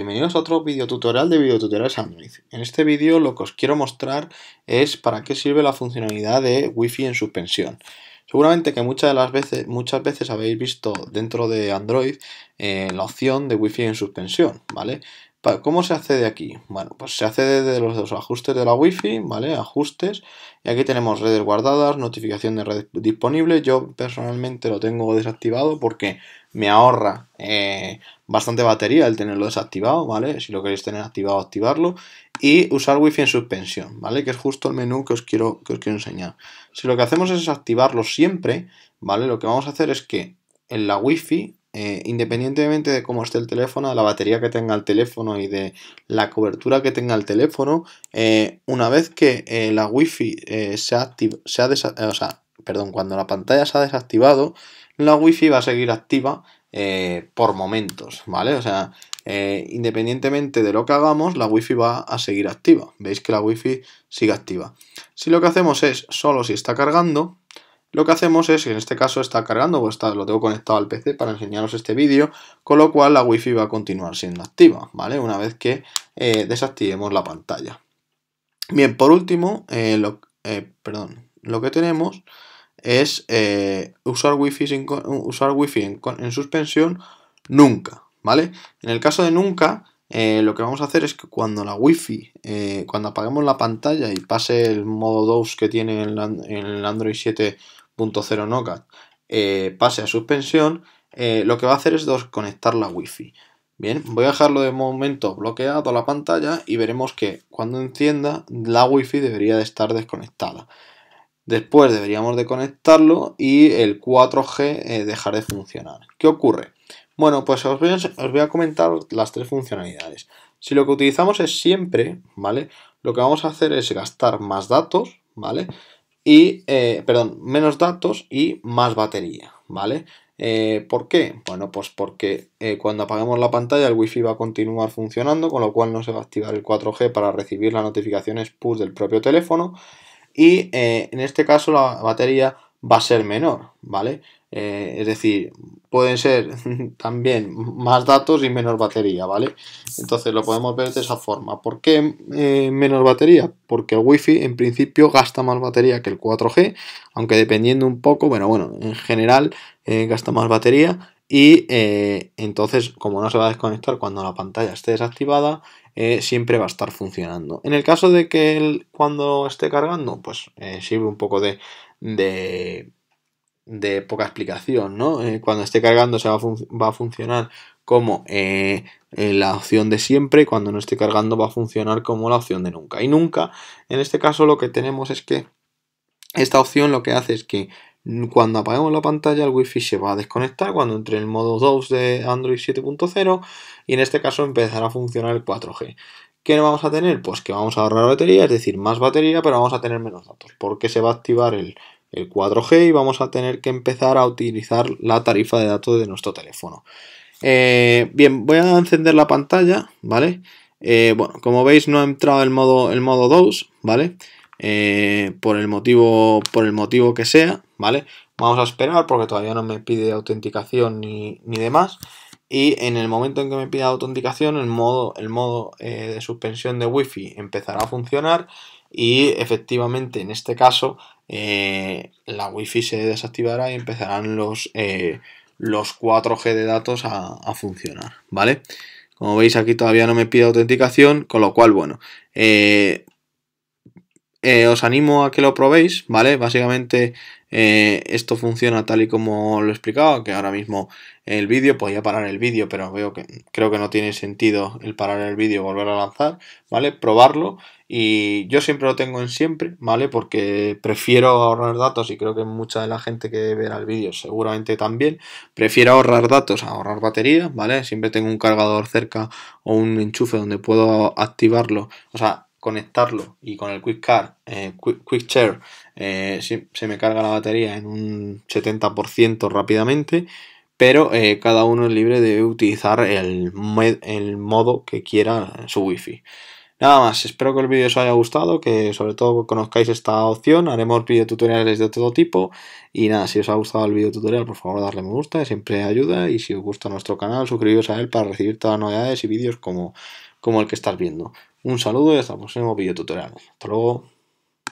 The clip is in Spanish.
Bienvenidos a otro video tutorial de videotutoriales Android. En este vídeo lo que os quiero mostrar es para qué sirve la funcionalidad de Wi-Fi en suspensión. Seguramente que muchas de las veces, muchas veces habéis visto dentro de Android eh, la opción de Wi-Fi en suspensión, ¿vale? ¿Cómo se accede aquí? Bueno, pues se accede desde los ajustes de la Wi-Fi, ¿vale? Ajustes. Y aquí tenemos redes guardadas, notificación de redes disponible. Yo personalmente lo tengo desactivado porque me ahorra eh, bastante batería el tenerlo desactivado, ¿vale? Si lo queréis tener activado, activarlo. Y usar Wi-Fi en suspensión, ¿vale? Que es justo el menú que os quiero, que os quiero enseñar. Si lo que hacemos es desactivarlo siempre, ¿vale? Lo que vamos a hacer es que en la Wi-Fi eh, independientemente de cómo esté el teléfono, de la batería que tenga el teléfono y de la cobertura que tenga el teléfono, eh, una vez que eh, la wifi se se sea, perdón, cuando la pantalla se ha desactivado, la wifi va a seguir activa por momentos, ¿vale? O sea, independientemente de lo que hagamos, la wifi va a seguir activa. Veis que la wifi sigue activa. Si lo que hacemos es solo si está cargando, lo que hacemos es, en este caso está cargando o pues lo tengo conectado al PC para enseñaros este vídeo, con lo cual la Wi-Fi va a continuar siendo activa, ¿vale? Una vez que eh, desactivemos la pantalla. Bien, por último, eh, lo, eh, perdón, lo que tenemos es usar wifi, sin, usar en suspensión nunca, ¿vale? En el caso de nunca, eh, lo que vamos a hacer es que cuando la wifi, eh, cuando apaguemos la pantalla y pase el modo DOS que tiene el, el Android 7.0 Nocat, eh, pase a suspensión, lo que va a hacer es desconectar la wifi. Bien, voy a dejarlo de momento bloqueado a la pantalla y veremos que cuando encienda la wifi debería de estar desconectada. Después deberíamos desconectarlo y el 4G dejar de funcionar. ¿Qué ocurre? Bueno, pues os voy, a, comentar las tres funcionalidades. Si lo que utilizamos es siempre, ¿vale? Lo que vamos a hacer es gastar más datos, ¿vale? Y, eh, perdón, menos datos y más batería, ¿vale? Eh, ¿Por qué? Bueno, pues porque eh, cuando apagamos la pantalla el Wi-Fi va a continuar funcionando, con lo cual no se va a activar el 4G para recibir las notificaciones push del propio teléfono. Y en este caso la batería va a ser menor, ¿vale? Eh, es decir, pueden ser también más datos y menos batería, ¿vale? Entonces lo podemos ver de esa forma. ¿Por qué eh, menos batería? Porque el Wi-Fi en principio gasta más batería que el 4G, aunque dependiendo un poco, bueno, bueno, en general eh, gasta más batería y eh, entonces, como no se va a desconectar cuando la pantalla esté desactivada, eh, siempre va a estar funcionando. En el caso de que cuando esté cargando, pues eh, sirve un poco de, de, poca explicación, ¿no? cuando esté cargando se va a, va a funcionar como la opción de siempre y cuando no esté cargando va a funcionar como la opción de nunca. Y nunca, en este caso lo que tenemos es que esta opción lo que hace es que cuando apaguemos la pantalla el wifi se va a desconectar cuando entre el modo 2 de Android 7.0 y en este caso empezará a funcionar el 4G. ¿Qué vamos a tener? Pues que vamos a ahorrar batería, es decir, más batería, pero vamos a tener menos datos, porque se va a activar el, 4G y vamos a tener que empezar a utilizar la tarifa de datos de nuestro teléfono. Eh, bien, voy a encender la pantalla, ¿vale? Eh, bueno, como veis no ha entrado el modo, el modo 2, ¿vale? Eh, por, el motivo, por el motivo que sea, ¿vale? Vamos a esperar porque todavía no me pide autenticación ni, demás. Y en el momento en que me pida autenticación, el modo, el modo eh, de suspensión de wifi empezará a funcionar y efectivamente en este caso eh, la wifi se desactivará y empezarán los, los 4G de datos a, funcionar, ¿vale? Como veis aquí todavía no me pide autenticación, con lo cual, bueno, eh, os animo a que lo probéis, ¿vale? Básicamente eh, esto funciona tal y como lo he explicado, que ahora mismo el vídeo, podía pues parar el vídeo, pero veo que creo que no tiene sentido el parar el vídeo y volver a lanzar, ¿vale? Probarlo y yo siempre lo tengo en siempre, ¿vale? Porque prefiero ahorrar datos y creo que mucha de la gente que verá el vídeo seguramente también, prefiero ahorrar datos a ahorrar batería, ¿vale? Siempre tengo un cargador cerca o un enchufe donde puedo activarlo, o sea, conectarlo y con el Quick, car, eh, quick, eh, se, me carga la batería en un 70% rápidamente, pero eh, cada uno es libre de utilizar el, el modo que quiera su wifi. Nada más, espero que el vídeo os haya gustado, que sobre todo conozcáis esta opción, haremos vídeo tutoriales de todo tipo y nada, si os ha gustado el vídeo tutorial por favor darle me gusta, siempre ayuda y si os gusta nuestro canal suscribiros a él para recibir todas las novedades y vídeos como como el que estás viendo. Un saludo y hasta el próximo tutorial. Hasta luego.